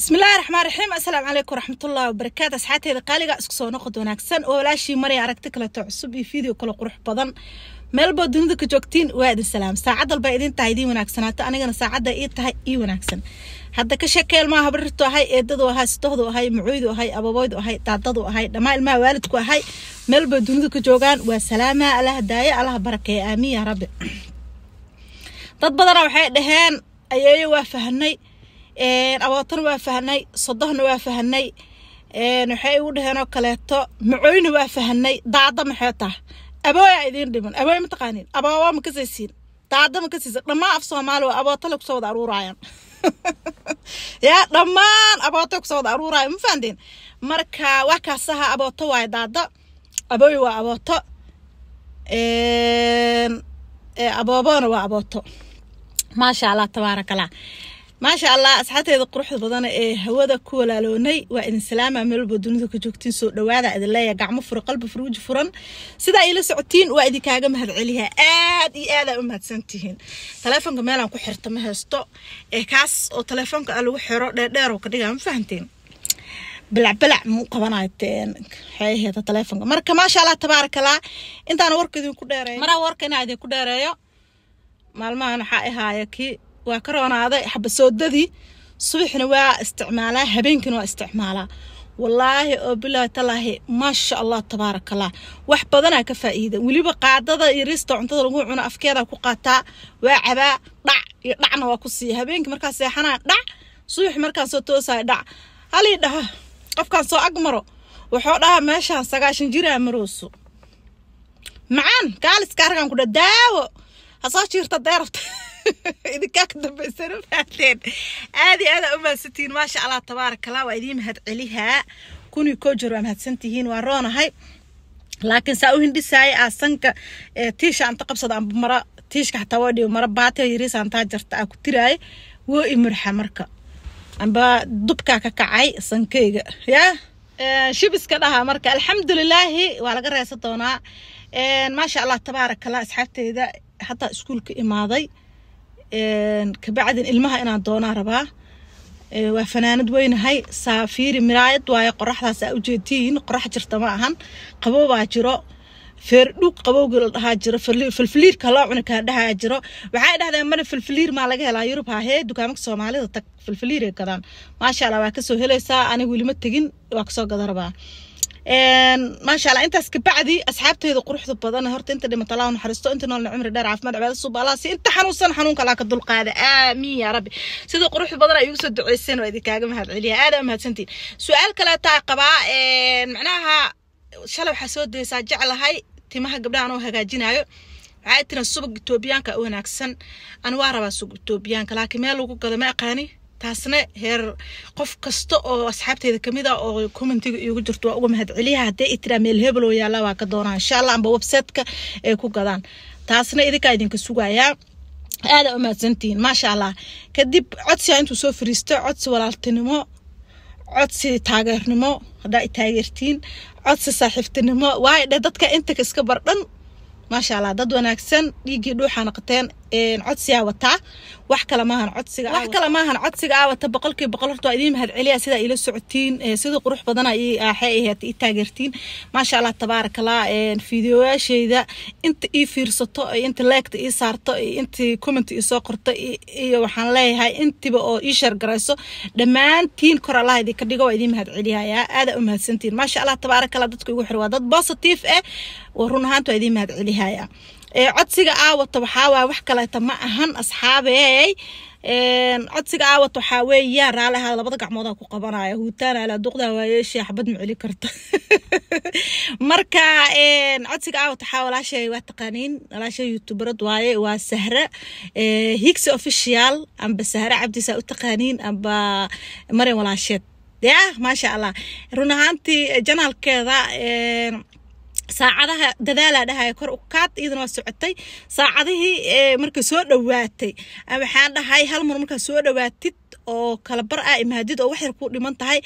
بسم الله raxiim asalaamu السلام عليكم ورحمة الله qaaliga isku soo noqod wanaagsan oo walaashii ولاشي aragti kala cusub iyo video kale qurux badan meel baa dunida ka joogtiin waa idin salaam saacad walba idin tahay idin wanaagsanaato anigana saacadda ii tahay ii wanaagsan hadda ka sheekee ilmaha habrirtu ahay eedadu ahay sitohdu ahay mucuydu ahay ababooydu ahay daadadu ahay dhammaa ilmaha waalidku ahay meel dunida ka joogaan waa salaamaha alaha daaye alaha barakeeye aamiin yaa rabbi dad badana waxay dhaheen ayeeyo waa fahnay abaatan waa fahnay sodohna waa fahnay waxay igu dhaheenoo kaleeto macoyna waa fahnay daada maxay tah abooya idiin dhiman abooy mataqaaniin abaawa ma kasaysiin daada ma kasaysiin dhammaan af soomaali waa aboota le kusoo wada aruuraayan yaa dhammaan abooto kusoo wada aruuraayan ma fahanteen marka wax kaasaha abooto waaye daada abooy waa abooto aboobona waa abooto maasha allah tabaarakallah maasha allah asxaabteeda quruxda badana ee hawada ku walaaloonay waa idin salaama meelba dunida ka joogtiin soo dhawaada idin leeya gacmo fura qalbi furuuji furan sidaa ila socotiin waa idinkaaga mahadceliyaa aad iyo aad aa u mahadsantihiin taleefoonka meelaan ku xirta ma haysto ee kaas oo taleefoonka a lagu xiro dheerdheer ka dhiga ma fahanteen balacbalac mu qabanayxeeheeda taleefoonka marka maasha allah tabaarakalaa intaana warka idinku dheereeyo maraa warka inaa idinku dheereeyo maalmahan waxaa ihaayo kii waa ka roonaada xabasoodadii subaxna waa isticmaalaa habeenkina waa isticmaalaa wallaahi oo bilaahi maasha allah tabaarakallah wax badanaa ka faa'iida weliba qaadada iyo riista cuntada lagu cuno afkeedaa ku qaataa waa cabaa dhac iyo dhacna waa ku siiya habeenkii markaa seexanaa dhac subax markaan soo toosaya dhac halii dhaha qofkaan soo ag maro wuxuu dhahaa meeshaan sagaashan jiraa marooso macaan kaaliska arkaan ku dha daawo ha soo jiirta dee idinkaa ka dambeysana fahdeen aada iyo aadaa u mahadsantihiin maasha allah tabaaraka allah waa idiin mahad celihaa kunii ko jer waa mahadsantihiin waa roonahay laakiin saa u hindhisaaya aa sanka tiisha anta qabsada amba mara tiishka xataa waa dhiibo mara baatiga yariisa antaa jarta aa ku tiraaye woo i murxa marka amba dubkaa ka kacay sankayga ya shibiska dhaha marka alxamdulilaahi waa laga reesa doonaa maasha allah tabaaraka allah asxaabteyda haddaa iskuulka imaaday kabacdin ilmaha inaan doonaa rabaa waa fanaanad weynahay saafiiri miraayad waayo qoraxdaas aa ujeedtihiin qorax jirta ma ahan qaboobaa jiro feerdhug qabowgii la dhahaa jiro filfiliirka loo cuni kaa dhahaa jiro waxay dhahdeen mana filfiliir maa laga helaa yurub haahee dukaamaka soomaalida tag filfiliiray gadaan maasha allah waa kasoo helaysaa aniga welima tegin waa kasoo gada rabaa Ehm, maasha allah intaas kabacdi asxaabteeda quruxda badan horta inta dhimata naxariisto inta noolna cumri dheer caafimaad cibaada suub allah si inta xanuunsan xanuunka allah ka dulqaada aamiin ya rabbi sida quruxda badan ay igu soo duceyseen waa idinkaaga mahadceliya aada mahadsantiin su-aal kale taa qabaa ehm, macnaha shalay waxaa soo daysaa jeclahay timaha gabdhaha anoo hagaajinaayo waxaa tiran subag etoobiyaanka wanaagsan ani waa rabaa subag etoobiyaanka laakiin meel lagu gado ma aqaani taasna heer qof kasta oo asxaabteeda kamid a ah oo commentiga igu jirto waa uga mahad celiyaha haddee i tiraa meel hebel oo yaallaa waa ka doonaa insha allah amba websiteka ay ku gadaan taasna idinkaa idinka sugayaa aadaa umahadsantihiin maasha allah kadib codsiga intuu soo fariisto codsi walaaltinimo codsi taageernimo haddaa i taageertiin codsi saaxiibtinimo waay dhe dadka intaka iska bardhan maasha allah dad wanaagsan dhiiggii dhuuxa noqoteen codsigaa wataa wax kale maahan codsiga wax kale maahan codsiga aa wata boqolkii boqol horta waa idiin mahad sidaa ila socotiin eh, sidii qurux badana waxay ahayd i taageertiin maasha allah tabaarakallah fideoyaashayda inta ii fiirsato inta leegta ii saarto intii comment ii soo qorto iyo waxaan leeyahay intiba oo ii sheergarayso dhammaantiin kor allah idinka dhigo waa idiin mahad aadaa u mahadsantiin maasha allah tabaarakallah dadka igu xir waa dad positive eh run ahaanta waa idiin mahad codsiga aawata waxaawaa wax kaleeta ma ahan asxaabeey codsiga aawata waxaa weeyaan raali ahaa labada gacmoodaa ku qabanaya huutaana alaaduqdaa waayeeshee xabad ma karta marka codsiga aawata waxaa walaashay waa taqaaniin walaashay youtuberad waaye waa sahra higsi official amba sahre cabdisaa u taqaaniin amba maren walaasheed ya maasha allah run ahaantii janaalkeeda saacadaha dadaalaa dhahay kor ukaad waa socotay saacadihii eh, marka soo dhawaatay ah, waxaan dhahay hal mar markaa soo dhawaatid oo kalabar a ah imaadid oo waxyar ku dhiman tahay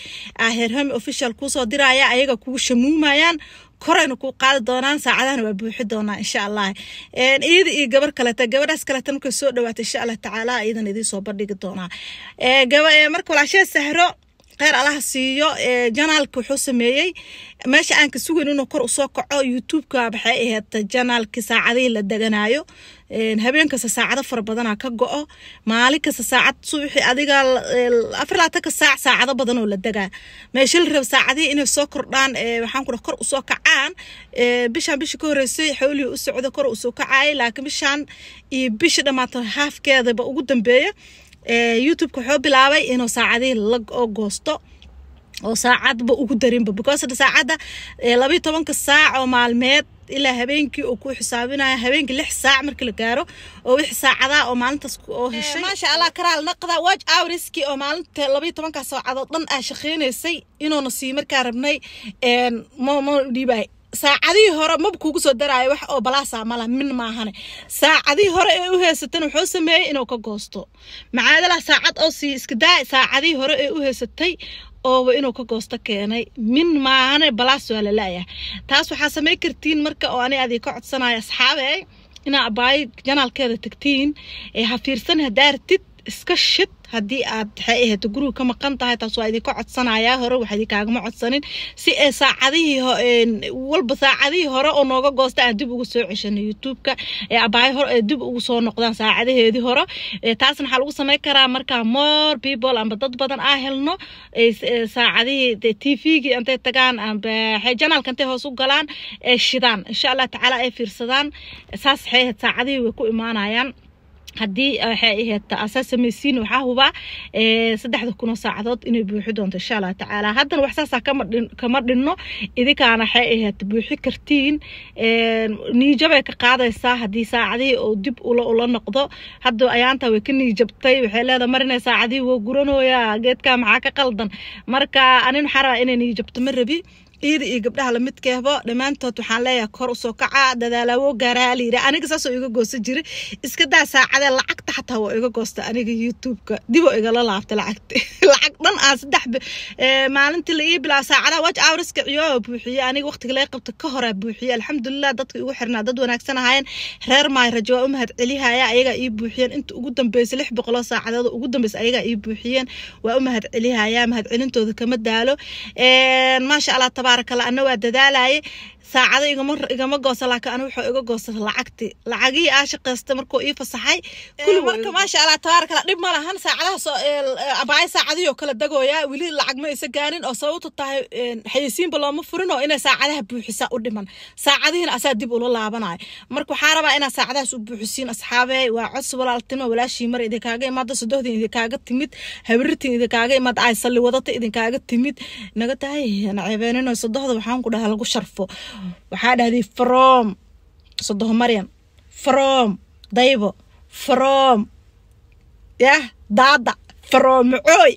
ah, herhome official kuusoo diraya ayaga kugu shamuumayaan korayna ku qaadi doonaan saacadahana waa buuxi doonaa insha allah eh, iyada iyo gabar kaleta gabadhaas kaleta marka soo dhawaata insha allah tacaala iyadan idiin soo bandhigi doonaa eh, marka walaashee sahro kheyr allaha siiyo eh, janaalka wuxuu sameeyey meesha aan ka sugeyn inuu kor usoo kaco youtubeka waxay ahayd janaalkii saacadihii la deganaayo habeen kasta saacado fara badanaa ka go-o maalin kasta saacad subaxii adiga afar laatanka saac saacado badan oo la degaa meesha la raba saacadihii inay soo kordhaan eh, waxaan ku dhaha kor usoo kacaan eh, bishaan bisha ka horreysay xowlihii u socdo kor usoo kacaayay laakiin bishaan iyo bisha dhammaata haafkeedaba ugu dambeeya youtubeka wuxuu bilaabay inuu saacadii lag oo goosto oo saacadba ugu darinba because saacadda labayo tobanka saac oo maalmeed ilaa habeenkii uu ku xisaabinaya habeenkii lix saac marka la gaaro oo wixi saacadaha oo maalintaas oo heshay maasha allah karaal naqda waj awriski oo maalinta labayo tobankaa saacadood dhan ah shaqeynaysay inuuna sii markaa rabnay mo dhiibay saacadihii hore mab kuugu soo daraayo wax oo balaasaa mala min maahane saacadihii hore ee u haysatan wuxuu sameeyey inuu ka goosto macaadalah saacad oo sii iska daa saacadihii hore ee u haysatay ooba inuu ka goosto keenay min maahane balaas waa lalaayah taas waxaa samayn kartiin marka oo ani adii ka codsanayo asxaabe inaa abaayo janaalkeeda tagtiin ee ha fiirsan haddaa artid iska shid haddii aad waxay ahayd guriga ka maqan tahay taas waa idinka codsanayaa hore waxa idin kaagama codsanin si ee saacadihii walba saacadihii hore oo nooga goosta aan dib ugu soo ceshano youtubeka ee abaayo hor ee dib ugu soo noqdaan saacadaheedii hore taasna waxaa lagu samayn karaa markaa more people amba dad badan aa helno saacadihii tvgii intay tagaan amba janaalka intay hoos u galaan ee shidaan insha allah tacaala ay fiirsadaan saas waxay ahayd saacadihii way ku imaanayaan haddii eh, waxay aheedta asaa samaysiin waxaa hubaa eh, saddexda kun oo saacadood inay buuxi doonto insha allahu tacaala haddana wax saasaa kama dhinno idinkaana waxay aheedta buuxi kartiin eh, niijabay ka qaadaysaa haddii saacadihii oo dib ula ula noqdo hadda ayaanta way ka niijabtay waxay leedaha marina saacadihii waa guranooyaa geedkaa maxaa ka qaldan marka anin waxaa rabaa inay niijabto ma rabi dhiiri iyo gabdhaha lamid keehbo dhammaantood waxaan leeyahay kor usoo kaca dadaalawo gaaraa layidhi aniga saasoo iga goosan jira iskadaa saacadee lacagta xataa waa iga goosta aniga youtubeka diboo igala laabta lacagta lacag dhan aa saddex maalintii la ii bilaa saacadaha waj awriska iyo buuxiyey aniga waqtiga laga qabta ka horaa buuxiye alxamdulilah dadkii igu xirnaa dad wanaagsan ahaayeen reer maayrajo waa u mahad celiha ayaa ayagaa ii buuxiyeen inta ugu dambeysay lix boqoloo saacadood ugu dambeysay ayagaa ii buuxiyeen waa u mahad celiha ayaa mahad celintooda kama daalo maasha allah tabaarakallah ana waa dadaalaaye saacado igama goosa laakin anigu waxaa iga goosa lacagti lacagii aa shaqaysta markuu ii fasaxay kuli marka maasha allah tabaar dhib ma lahan saacadahaas abaayo saacadihii kala dagooyaa weli lacag ma isa gaanin oo sababtu tahay xayeysiinba looma furin oo inay saacadaha buuxisaa u dhiman saacadihiina asaa dib ula laabanayo marka waxaa rabaa inaad saacadahaas u buuxisiin asxaabee waa codsi walaaltinimo walaashii mar idinkaaga imaada sadohdin idinkaaga timid habiritin idinkaaga imaad ay wadata idinkaaga timid naga tahay nacebeenino sadohda waxaan dhahaa lagu sharfo waxaa dhahday from sodoho maryan from daybo from yah daada from macooy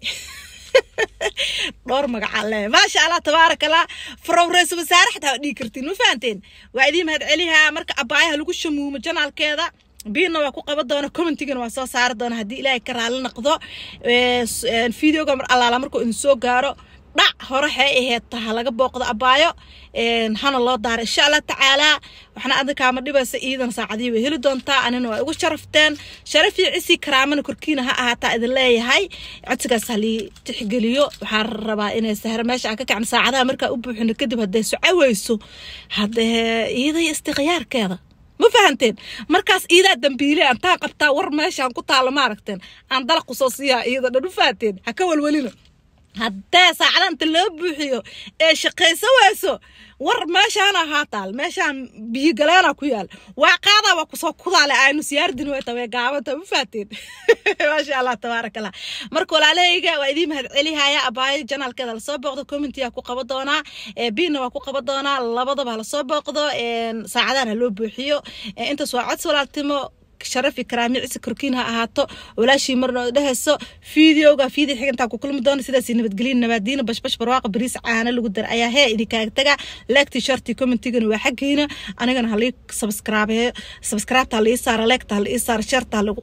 dhowr magacaa leeya maasha allah tabaarakallah from ra-iisul wasaare xataa waa dhigi kartiin ma fahanteen waa idiin mahad celihaa marka abaayaha lagu shamuumo janaalkeeda biinna waa ku qaba doona commentigana waa soo saari doona haddii ilaahay ka raali naqdo videoga mar allaala markuu idin soo gaaro dhac hore hee aheyd taha laga booqdo abaayo hana loo daara insha allah tacaalaa waxna adinkaama dhibaysa iidan saacadihii way heli doontaa anina waa igu sharafteen sharaf iyo cisi karaamana korkiina ha ahaataa idin leeyahay codsigaas halii tixgeliyo waxaa rabaa inay sahro meesha aan ka kacno saacadaha markaa u buuxino kadib hadday socaweyso haddee iiday istiqyaarkeeda ma fahanteen markaas iidaa dambiile antaa qabtaa war meeshaan ku taalo maaragteen aan dalaq kusoo siiyaa iida dhan u fahanteen ha ka walwelino haddee saacada inta loo buuxiyo ee shaqayso weyso war meeshaana haa taal meeshaan biyigaleena ku yaal waa qaadaa waa kusoo kudaale aynu siyaardin weyta way gaabanta ma faateen maasha allah tabaaraka marka walaalahayga waa idiin celihaya abaayo janaalkeeda lasoo booqdo commentiyaa ku qaba doonaa biina waa ku qaba doonaa labadaba lasoo booqdo saacadaana loo buuxiyo intaas waa codsi walaaltimo sharafi karaamicisi korkiin ha ahaato walaashii marno dhehayso fiideoga fiidii xig intaa ku kulmi doona sidaasii nabadgelyin nabaadiina bashbash barwaaqa bariis caana lagu dara ayaa hee idin kaaga taga leegtii shartii commentigana waa xaggiina anigana halii sabskraabeeyo sabskraabta halii saara leegta halii saara sharta halagu